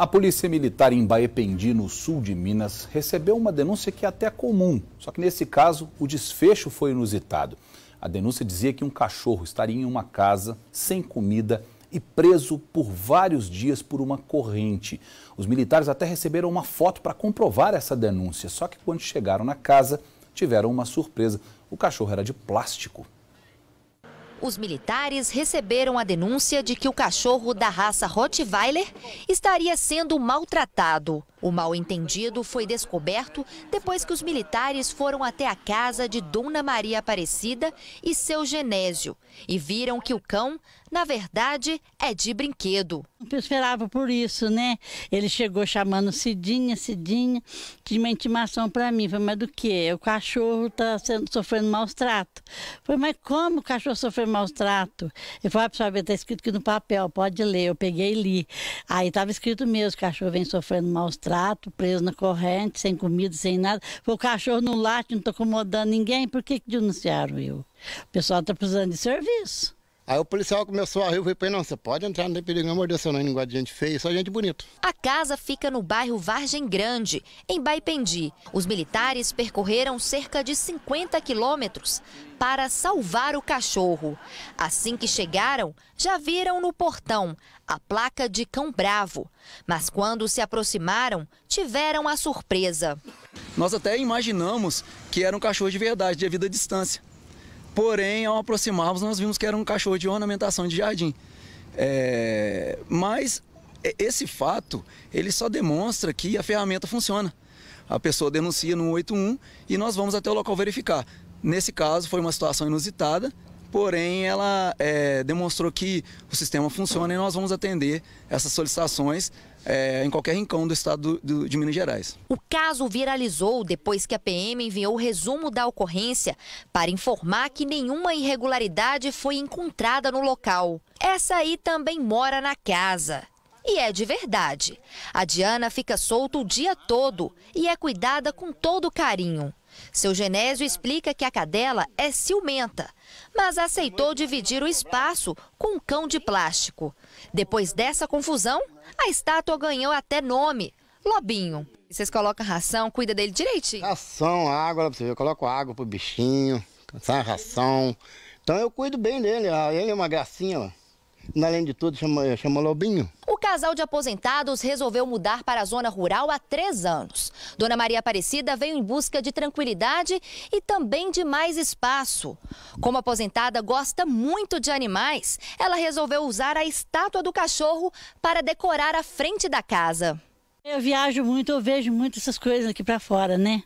A polícia militar em Baependi, no sul de Minas, recebeu uma denúncia que é até comum, só que nesse caso o desfecho foi inusitado. A denúncia dizia que um cachorro estaria em uma casa sem comida e preso por vários dias por uma corrente. Os militares até receberam uma foto para comprovar essa denúncia, só que quando chegaram na casa tiveram uma surpresa: o cachorro era de plástico. Os militares receberam a denúncia de que o cachorro da raça Rottweiler estaria sendo maltratado. O mal-entendido foi descoberto depois que os militares foram até a casa de Dona Maria Aparecida e seu Genésio e viram que o cão, na verdade, é de brinquedo. Eu esperava por isso, né? Ele chegou chamando Cidinha, Cidinha, tinha uma intimação para mim. Falei, mas do que? O cachorro está sofrendo maus tratos. Falei, mas como o cachorro sofreu maus trato? Ele falou, ah, pessoal, está escrito aqui no papel, pode ler. Eu peguei e li. Aí estava escrito mesmo, o cachorro vem sofrendo maus tratos preso na corrente, sem comida, sem nada. O cachorro não late, não está incomodando ninguém, por que, que denunciaram eu? O pessoal está precisando de serviço. Aí o policial começou a rir, eu falei não, você pode entrar, não tem perigo nenhum, morder seu não, não de gente feia, só gente bonita. A casa fica no bairro Vargem Grande, em Baipendi. Os militares percorreram cerca de 50 quilômetros para salvar o cachorro. Assim que chegaram, já viram no portão a placa de cão bravo. Mas quando se aproximaram, tiveram a surpresa. Nós até imaginamos que era um cachorro de verdade, de vida à distância. Porém, ao aproximarmos, nós vimos que era um cachorro de ornamentação de jardim. É, mas esse fato, ele só demonstra que a ferramenta funciona. A pessoa denuncia no 81 e nós vamos até o local verificar. Nesse caso, foi uma situação inusitada, porém ela é, demonstrou que o sistema funciona e nós vamos atender essas solicitações é, em qualquer rincão do estado do, do, de Minas Gerais. O caso viralizou depois que a PM enviou o resumo da ocorrência para informar que nenhuma irregularidade foi encontrada no local. Essa aí também mora na casa. E é de verdade. A Diana fica solta o dia todo e é cuidada com todo carinho. Seu Genésio explica que a cadela é ciumenta, mas aceitou dividir o espaço com um cão de plástico. Depois dessa confusão, a estátua ganhou até nome, Lobinho. Vocês colocam ração, cuida dele direitinho? Ração, água, você ver, eu coloco água pro bichinho, tá? ração. Então eu cuido bem dele, ele é uma gracinha, ó além de tudo, chama, chama Lobinho. O casal de aposentados resolveu mudar para a zona rural há três anos. Dona Maria Aparecida veio em busca de tranquilidade e também de mais espaço. Como aposentada gosta muito de animais, ela resolveu usar a estátua do cachorro para decorar a frente da casa. Eu viajo muito, eu vejo muito essas coisas aqui para fora, né?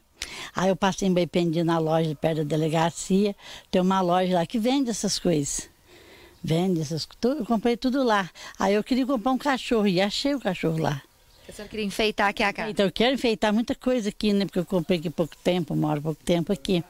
Aí eu passei em Baipendi na loja perto da delegacia, tem uma loja lá que vende essas coisas. Vende essas coisas. Eu comprei tudo lá. Aí eu queria comprar um cachorro e achei o cachorro lá. A senhora queria enfeitar aqui a casa? Então, eu quero enfeitar muita coisa aqui, né? Porque eu comprei aqui pouco tempo, moro pouco tempo aqui.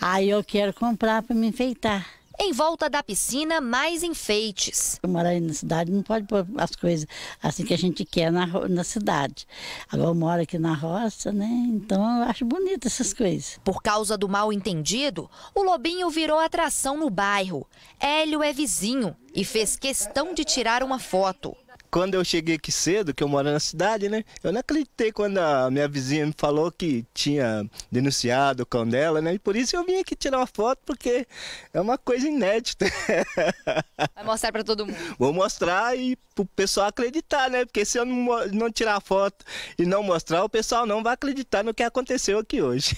Aí eu quero comprar para me enfeitar. Em volta da piscina, mais enfeites. Morar na cidade não pode pôr as coisas assim que a gente quer na, na cidade. Agora eu moro aqui na roça, né? Então eu acho bonito essas coisas. Por causa do mal entendido, o Lobinho virou atração no bairro. Hélio é vizinho e fez questão de tirar uma foto quando eu cheguei aqui cedo, que eu moro na cidade, né? Eu não acreditei quando a minha vizinha me falou que tinha denunciado o cão dela, né? E por isso eu vim aqui tirar uma foto, porque é uma coisa inédita. Vai mostrar para todo mundo. Vou mostrar e pro pessoal acreditar, né? Porque se eu não, não tirar a foto e não mostrar, o pessoal não vai acreditar no que aconteceu aqui hoje.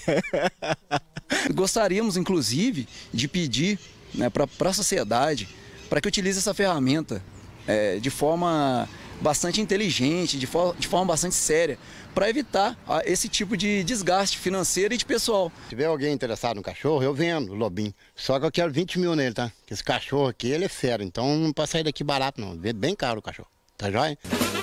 Gostaríamos, inclusive, de pedir né, para a sociedade para que utilize essa ferramenta é, de forma bastante inteligente, de, for de forma bastante séria, para evitar a, ah, esse tipo de desgaste financeiro e de pessoal. Se tiver alguém interessado no cachorro, eu vendo, Lobinho. Só que eu quero 20 mil nele, tá? Porque esse cachorro aqui, ele é fero, então não pode sair daqui barato não. Vê bem caro o cachorro, tá joia?